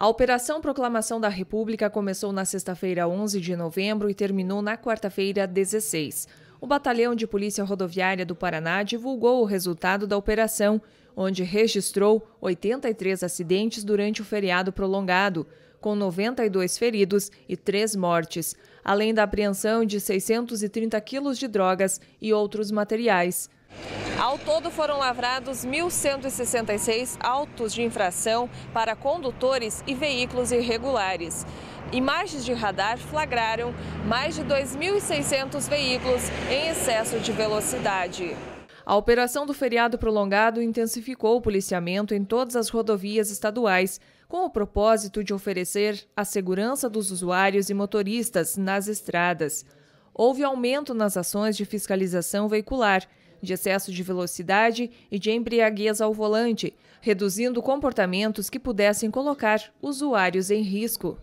A Operação Proclamação da República começou na sexta-feira, 11 de novembro, e terminou na quarta-feira, 16. O Batalhão de Polícia Rodoviária do Paraná divulgou o resultado da operação, onde registrou 83 acidentes durante o feriado prolongado, com 92 feridos e 3 mortes, além da apreensão de 630 quilos de drogas e outros materiais. Ao todo foram lavrados 1.166 autos de infração para condutores e veículos irregulares. Imagens de radar flagraram mais de 2.600 veículos em excesso de velocidade. A operação do feriado prolongado intensificou o policiamento em todas as rodovias estaduais, com o propósito de oferecer a segurança dos usuários e motoristas nas estradas. Houve aumento nas ações de fiscalização veicular de excesso de velocidade e de embriaguez ao volante, reduzindo comportamentos que pudessem colocar usuários em risco.